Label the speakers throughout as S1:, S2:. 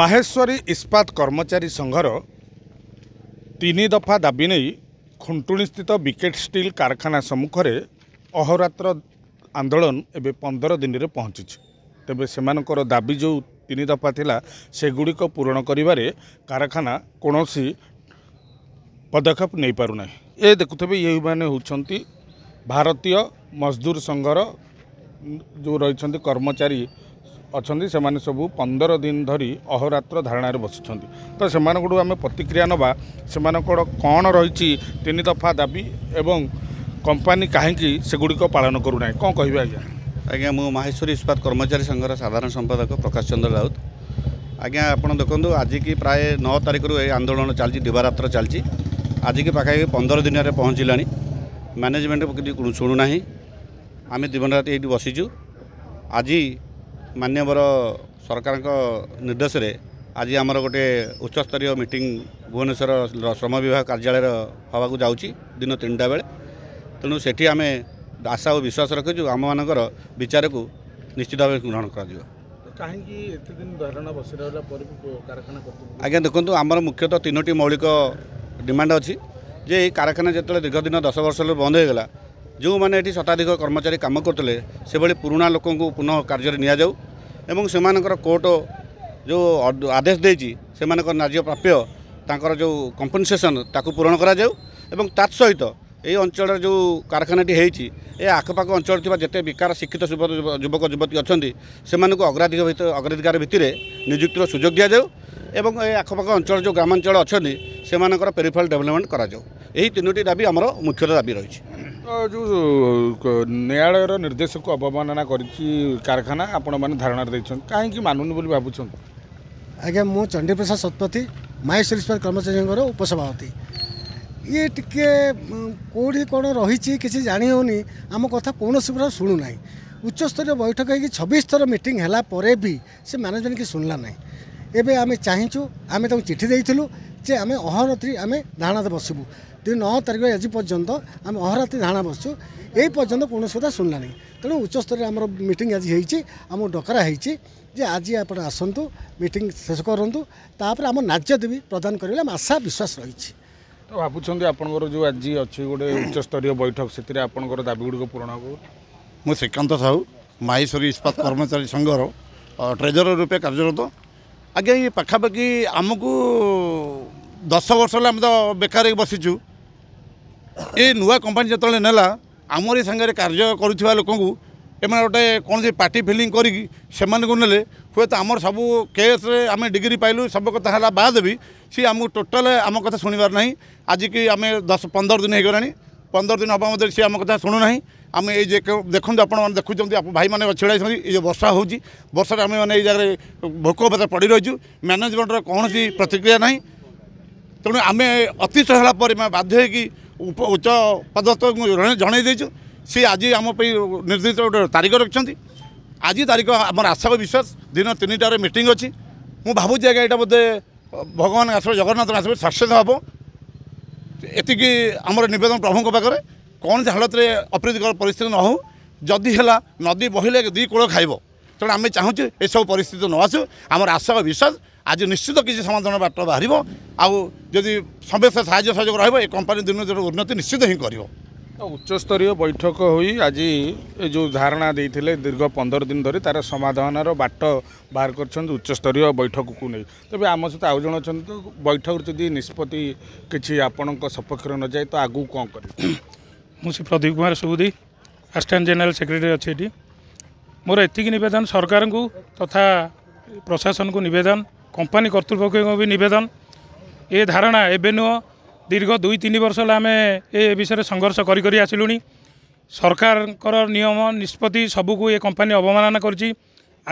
S1: ମାହେଶ୍ୱରୀ ଇସ୍ପାତ କର୍ମଚାରୀ ସଂଘର ତିନି ଦଫା ଦାବି ନେଇ ଖୁଣ୍ଟୁଣିସ୍ଥିତ ବିକେଟ୍ ଷ୍ଟିଲ୍ କାରଖାନା ସମ୍ମୁଖରେ ଅହରାତ୍ର ଆନ୍ଦୋଳନ ଏବେ ପନ୍ଦର ଦିନରେ ପହଞ୍ଚିଛି ତେବେ ସେମାନଙ୍କର ଦାବି ଯେଉଁ ତିନି ଦଫା ଥିଲା ସେଗୁଡ଼ିକ ପୂରଣ କରିବାରେ କାରଖାନା କୌଣସି ପଦକ୍ଷେପ ନେଇପାରୁନାହିଁ ଏ ଦେଖୁଥିବେ ଏହିମାନେ ହେଉଛନ୍ତି ଭାରତୀୟ ମଜଦୁର ସଂଘର ଯେଉଁ ରହିଛନ୍ତି କର୍ମଚାରୀ ଅଛନ୍ତି ସେମାନେ ସବୁ ପନ୍ଦର ଦିନ ଧରି ଅହରାତ୍ର ଧାରଣାରେ ବସିଛନ୍ତି ତ ସେମାନଙ୍କଠୁ ଆମେ ପ୍ରତିକ୍ରିୟା ନେବା ସେମାନଙ୍କର କ'ଣ ରହିଛି ତିନି ଦଫା ଦାବି ଏବଂ କମ୍ପାନୀ କାହିଁକି ସେଗୁଡ଼ିକ ପାଳନ କରୁନାହିଁ କ'ଣ କହିବେ ଆଜ୍ଞା
S2: ଆଜ୍ଞା ମୁଁ ମାହେଶ୍ୱରୀ ଇସ୍ପାତ କର୍ମଚାରୀ ସଂଘର ସାଧାରଣ ସମ୍ପାଦକ ପ୍ରକାଶ ଚନ୍ଦ୍ର ରାଉତ ଆଜ୍ଞା ଆପଣ ଦେଖନ୍ତୁ ଆଜିକି ପ୍ରାୟ ନଅ ତାରିଖରୁ ଏହି ଆନ୍ଦୋଳନ ଚାଲିଛି ଦିବାରାତ୍ର ଚାଲିଛି ଆଜିକି ପାଖାପାଖି ପନ୍ଦର ଦିନରେ ପହଞ୍ଚିଲାଣି ମ୍ୟାନେଜମେଣ୍ଟ କିଛି ଶୁଣୁନାହିଁ ଆମେ ଦିବନରାତି ଏଇଠି ବସିଛୁ ଆଜି ମାନ୍ୟବର ସରକାରଙ୍କ ନିର୍ଦ୍ଦେଶରେ ଆଜି ଆମର ଗୋଟିଏ ଉଚ୍ଚସ୍ତରୀୟ ମିଟିଂ ଭୁବନେଶ୍ୱର ଶ୍ରମ ବିଭାଗ କାର୍ଯ୍ୟାଳୟର ହେବାକୁ ଯାଉଛି ଦିନ ତିନିଟା ବେଳେ ତେଣୁ ସେଠି ଆମେ ଆଶା ଓ ବିଶ୍ୱାସ ରଖିଛୁ ଆମମାନଙ୍କର ବିଚାରକୁ ନିଶ୍ଚିତ ଭାବେ ଗ୍ରହଣ କରାଯିବ
S1: କାହିଁକି ଏତେଦିନ ଧାରଣା ବସି ରହିଲା ପରେ କାରଖାନା
S2: ଆଜ୍ଞା ଦେଖନ୍ତୁ ଆମର ମୁଖ୍ୟତଃ ତିନୋଟି ମୌଳିକ ଡିମାଣ୍ଡ ଅଛି ଯେ ଏହି କାରଖାନା ଯେତେବେଳେ ଦୀର୍ଘ ଦିନ ଦଶ ବର୍ଷରୁ ବନ୍ଦ ହୋଇଗଲା ଯେଉଁମାନେ ଏଠି ଶତାଧିକ କର୍ମଚାରୀ କାମ କରୁଥିଲେ ସେଭଳି ପୁରୁଣା ଲୋକଙ୍କୁ ପୁନଃ କାର୍ଯ୍ୟରେ ନିଆଯାଉ ଏବଂ ସେମାନଙ୍କର କୋର୍ଟ ଯେଉଁ ଆଦେଶ ଦେଇଛି ସେମାନଙ୍କର ନ୍ୟାଯ୍ୟ ପ୍ରାପ୍ୟ ତାଙ୍କର ଯେଉଁ କମ୍ପନସେସନ୍ ତାକୁ ପୂରଣ କରାଯାଉ ଏବଂ ତା' ସହିତ ଏହି ଅଞ୍ଚଳରେ ଯେଉଁ କାରଖାନାଟି ହେଇଛି ଏ ଆଖପାଖ ଅଞ୍ଚଳରେ ଥିବା ଯେତେ ବେକାର ଶିକ୍ଷିତ ଯୁବକ ଯୁବତୀ ଅଛନ୍ତି ସେମାନଙ୍କୁ ଅଗ୍ରାଧିକ ଅଗ୍ରାଧିକାର ଭିତ୍ତିରେ ନିଯୁକ୍ତିର ସୁଯୋଗ ଦିଆଯାଉ ଏବଂ ଏ ଆଖପାଖ ଅଞ୍ଚଳ ଯେଉଁ ଗ୍ରାମାଞ୍ଚଳ ଅଛନ୍ତି ସେମାନଙ୍କର ପେରିଫେରାଲ୍ ଡେଭଲପମେଣ୍ଟ କରାଯାଉ ଏହି ତିନୋଟି ଦାବି ଆମର ମୁଖ୍ୟତଃ ଦାବି ରହିଛି
S1: न्यायालय निर्देशको अवमान गरिखान आण कहीँक मन भा
S2: अँ चण्डीप्रसाद शतपथी महेश्वरेशी उपसभापति इन्डि कि जानेहुन आम कथा कि प्रकार शुणु उच्चस्तरीय बैठक है छब्बिस मिट होला म्यानेजनक सुनला ଏବେ ଆମେ ଚାହିଁଛୁ ଆମେ ତାଙ୍କୁ ଚିଠି ଦେଇଥିଲୁ ଯେ ଆମେ ଅହରାତ୍ରି ଆମେ ଧାରଣାରେ ବସିବୁ ଦୁଇ ନଅ ତାରିଖ ଆଜି ପର୍ଯ୍ୟନ୍ତ ଆମେ ଅହରାତ୍ରି ଧାରଣା ବସିଛୁ ଏଇ ପର୍ଯ୍ୟନ୍ତ କୌଣସି କଥା ଶୁଣିଲାନି ତେଣୁ ଉଚ୍ଚସ୍ତରରେ ଆମର ମିଟିଂ ଆଜି ହେଇଛି ଆମକୁ ଡକରା ହେଇଛି ଯେ ଆଜି ଆପଣ ଆସନ୍ତୁ ମିଟିଂ ଶେଷ କରନ୍ତୁ ତାପରେ ଆମ ନାଜ୍ୟ ଦେବୀ ପ୍ରଦାନ କରିବେ ଆମ ଆଶା ବିଶ୍ୱାସ ରହିଛି
S1: ତ ଭାବୁଛନ୍ତି ଆପଣଙ୍କର ଯେଉଁ ଆଜି ଅଛି ଗୋଟେ ଉଚ୍ଚସ୍ତରୀୟ ବୈଠକ ସେଥିରେ ଆପଣଙ୍କର ଦାବିଗୁଡ଼ିକ ପୂରଣ ହେବ ମୁଁ ଶ୍ରୀକାନ୍ତ ସାହୁ ମାହେଶ୍ୱରୀ ଇସ୍ପାତ କର୍ମଚାରୀ ସଂଘର ଟ୍ରେଜର ରୂପେ କାର୍ଯ୍ୟରତ ଆଜ୍ଞା
S3: ଇଏ ପାଖାପାଖି ଆମକୁ ଦଶ ବର୍ଷ ହେଲା ଆମେ ତ ବେକାର ହେଇକି ବସିଛୁ ଏ ନୂଆ କମ୍ପାନୀ ଯେତେବେଳେ ନେଲା ଆମରି ସାଙ୍ଗରେ କାର୍ଯ୍ୟ କରୁଥିବା ଲୋକଙ୍କୁ ଏମାନେ ଗୋଟେ କୌଣସି ପାର୍ଟି ଫିଲିଂ କରିକି ସେମାନଙ୍କୁ ନେଲେ ହୁଏତ ଆମର ସବୁ କେସ୍ରେ ଆମେ ଡିଗ୍ରୀ ପାଇଲୁ ସବୁ କଥା ହେଲା ବାଦ୍ ବି ସିଏ ଆମକୁ ଟୋଟାଲ୍ ଆମ କଥା ଶୁଣିବାର ନାହିଁ ଆଜିକି ଆମେ ଦଶ ପନ୍ଦର ଦିନ ହେଇଗଲାଣି ପନ୍ଦର ଦିନ ହେବ ମଧ୍ୟ ସିଏ ଆମ କଥା ଶୁଣୁନାହିଁ ଆମେ ଏଇ ଯେ ଦେଖନ୍ତୁ ଆପଣମାନେ ଦେଖୁଛନ୍ତି ଭାଇମାନେ ଛିଡ଼ା ହେଇଛନ୍ତି ଏ ଯେଉଁ ବର୍ଷା ହେଉଛି ବର୍ଷାରେ ଆମେମାନେ ଏଇ ଜାଗାରେ ଭୋକ ଉପରେ ପଡ଼ି ରହିଛୁ ମ୍ୟାନେଜମେଣ୍ଟର କୌଣସି ପ୍ରତିକ୍ରିୟା ନାହିଁ ତେଣୁ ଆମେ ଅତିଶୟ ହେଲା ପରେ ବାଧ୍ୟ ହୋଇକି ଉଚ୍ଚ ପଦସ୍ଥଙ୍କୁ ଜଣାଇ ଦେଇଛୁ ସିଏ ଆଜି ଆମ ପାଇଁ ନିର୍ଦ୍ଦିଷ୍ଟ ଗୋଟେ ତାରିଖ ରଖିଛନ୍ତି ଆଜି ତାରିଖ ଆମର ଆଶାବ ବିଶ୍ୱାସ ଦିନ ତିନିଟାରେ ମିଟିଂ ଅଛି ମୁଁ ଭାବୁଛି ଆଜ୍ଞା ଏଇଟା ବୋଧେ ଭଗବାନ ଆସିବେ ଜଗନ୍ନାଥ ଆସିବେ ସକ୍ସେସ୍ ହେବ ଏତିକି ଆମର ନିବେଦନ ପ୍ରଭୁଙ୍କ ପାଖରେ କୌଣସି ହାଲତରେ ଅପ୍ରୀତିକର ପରିସ୍ଥିତି ନ ହେଉ ଯଦି ହେଲା ନଦୀ ବହିଲେ ଦୁଇ କୂଳ ଖାଇବ ତେଣୁ ଆମେ ଚାହୁଁଛୁ ଏସବୁ ପରିସ୍ଥିତି ନ ଆସୁ ଆମର ଆଶା ଓ ବିଶ୍ୱାସ ଆଜି ନିଶ୍ଚିତ କିଛି ସମାଧାନ ବାଟ ବାହାରିବ ଆଉ ଯଦି ସମସ୍ତେ ସାହାଯ୍ୟ ସହଯୋଗ ରହିବ ଏ କମ୍ପାନୀ ଦିନକୁ ଦିନ ଉନ୍ନତି ନିଶ୍ଚିତ ହିଁ କରିବ
S1: ଉଚ୍ଚସ୍ତରୀୟ ବୈଠକ ହୋଇ ଆଜି ଏ ଯେଉଁ ଧାରଣା ଦେଇଥିଲେ ଦୀର୍ଘ ପନ୍ଦର ଦିନ ଧରି ତାର ସମାଧାନର ବାଟ ବାହାର କରିଛନ୍ତି ଉଚ୍ଚସ୍ତରୀୟ ବୈଠକକୁ ନେଇ ତେବେ ଆମ ସହିତ ଆଉ ଜଣେ ଅଛନ୍ତି ବୈଠକରୁ ଯଦି ନିଷ୍ପତ୍ତି କିଛି ଆପଣଙ୍କ ସପକ୍ଷରେ ନଯାଏ
S4: ତ ଆଗକୁ କ'ଣ କରିବେ ମୁଁ Shri Pradeep Kumar Subuddhi assistant general secretary ଅଛି ଏଠି ମୋର ଏତିକି ନିବେଦନ ସରକାରଙ୍କୁ ତଥା ପ୍ରଶାସନକୁ ନିବେଦନ କମ୍ପାନୀ କର୍ତ୍ତୃପକ୍ଷଙ୍କୁ ବି ନିବେଦନ ଏ ଧାରଣା ଏବେ ନୁହଁ ଦୀର୍ଘ ଦୁଇ ତିନି ବର୍ଷ ହେଲା ଆମେ ଏ ବିଷୟରେ ସଂଘର୍ଷ କରିକରି ଆସିଲୁଣି ସରକାରଙ୍କର ନିୟମ ନିଷ୍ପତ୍ତି ସବୁକୁ ଏ କମ୍ପାନୀ ଅବମାନନା କରିଛି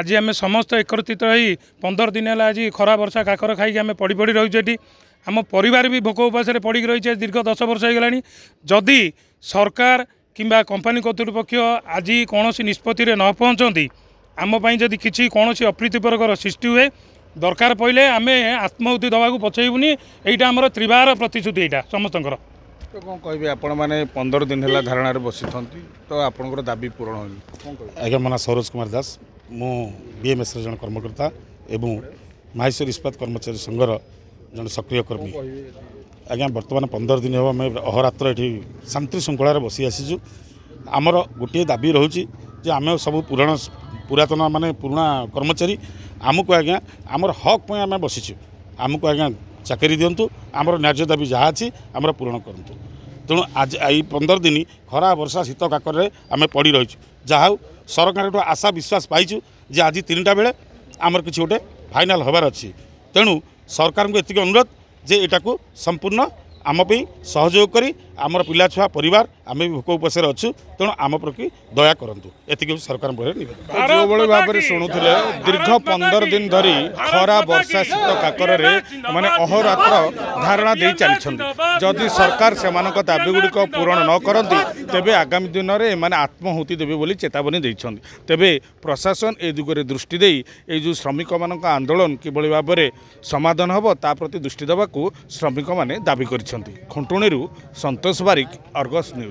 S4: ଆଜି ଆମେ ସମସ୍ତେ ଏକତ୍ରିତ ହୋଇ ପନ୍ଦର ଦିନ ହେଲା ଆଜି ଖରା ବର୍ଷା କାକର ଖାଇକି ଆମେ ପଡ଼ି ପଡ଼ି ରହିଛୁ ଏଠି ଆମ ପରିବାର ବି ଭୋକ ଉପାସରେ ପଡ଼ିକି ରହିଛି ଆଜି ଦୀର୍ଘ ଦଶ ବର୍ଷ ହୋଇଗଲାଣି ଯଦି ସରକାର କିମ୍ବା କମ୍ପାନୀ କର୍ତ୍ତୃପକ୍ଷ ଆଜି କୌଣସି ନିଷ୍ପତ୍ତିରେ ନ ପହଞ୍ଚନ୍ତି ଆମ ପାଇଁ ଯଦି କିଛି କୌଣସି ଅପ୍ରୀତିପରକର ସୃଷ୍ଟି ହୁଏ दरकार पहिले आमे आत्महुती दवा को नि एटा आम त्रिभा प्रतिश्रुति एटा समस्तको
S1: आउने पन्ध्र दिन होला धारणा बसि त आपणको दाबी पूरण हुन्छ
S5: आज महा सरोज कुमार दास मएमएस र जे कर्मकर्ता माहेश्वर इस्पात कर्मचारी संघर सक्रिय कर्मी आज्ञा बर्तमान पन्ध्र दिन हौ अब शांति शान्ति बसी बसिआसिछु आमर गोटी दाबी सब रह ପୁରାତନ ମାନେ ପୁରୁଣା କର୍ମଚାରୀ ଆମକୁ ଆଜ୍ଞା ଆମର ହକ୍ ପାଇଁ ଆମେ ବସିଛୁ ଆମକୁ ଆଜ୍ଞା ଚାକିରି ଦିଅନ୍ତୁ ଆମର ନ୍ୟାଯ୍ୟ ଦାବି ଯାହା ଅଛି ଆମର ପୂରଣ କରନ୍ତୁ ତେଣୁ ଆଜି ଏଇ ପନ୍ଦର ଦିନ ଖରା ବର୍ଷା ଶୀତ କାକରରେ ଆମେ ପଡ଼ି ରହିଛୁ ଯାହା ହଉ ସରକାରଙ୍କଠୁ ଆଶା ବିଶ୍ୱାସ ପାଇଛୁ ଯେ ଆଜି ତିନିଟା ବେଳେ ଆମର କିଛି ଗୋଟେ ଫାଇନାଲ୍ ହେବାର ଅଛି ତେଣୁ ସରକାରଙ୍କୁ ଏତିକି ଅନୁରୋଧ ଯେ ଏଟାକୁ ସମ୍ପୂର୍ଣ୍ଣ ଆମ ପାଇଁ ସହଯୋଗ କରି ଆମର ପିଲାଛୁଆ ପରିବାର ଆମେ ଭୋକ ଉପାସରେ ଅଛୁ ତେଣୁ ଆମ ପ୍ରତି ଦୟା କରନ୍ତୁ ଏତିକି
S1: ସରକାରଙ୍କ ପାଖରେ ନିବେଦନ ଯେଉଁଭଳି ଭାବରେ ଶୁଣୁଥିଲେ ଦୀର୍ଘ ପନ୍ଦର ଦିନ ଧରି ଖରା ବର୍ଷା ଶୀତ କାକରରେ ମାନେ ଅହରାତ୍ର ଧାରଣା ଦେଇ ଚାଲିଛନ୍ତି ଯଦି ସରକାର ସେମାନଙ୍କ ଦାବି ଗୁଡ଼ିକ ପୂରଣ ନ କରନ୍ତି ତେବେ ଆଗାମୀ ଦିନରେ ଏମାନେ ଆତ୍ମାହୁତି ଦେବେ ବୋଲି ଚେତାବନୀ ଦେଇଛନ୍ତି ତେବେ ପ୍ରଶାସନ ଏ ଦିଗରେ ଦୃଷ୍ଟି ଦେଇ ଏଇ ଯେଉଁ ଶ୍ରମିକମାନଙ୍କ ଆନ୍ଦୋଳନ କିଭଳି ଭାବରେ ସମାଧାନ ହେବ ତା ପ୍ରତି ଦୃଷ୍ଟି ଦେବାକୁ ଶ୍ରମିକମାନେ ଦାବି କରିଛନ୍ତି ଖଣ୍ଟୁଣିରୁ ସନ୍ତୋଷ ବାରିକ ଅର୍ଗସ୍ ନ୍ୟୁଜ୍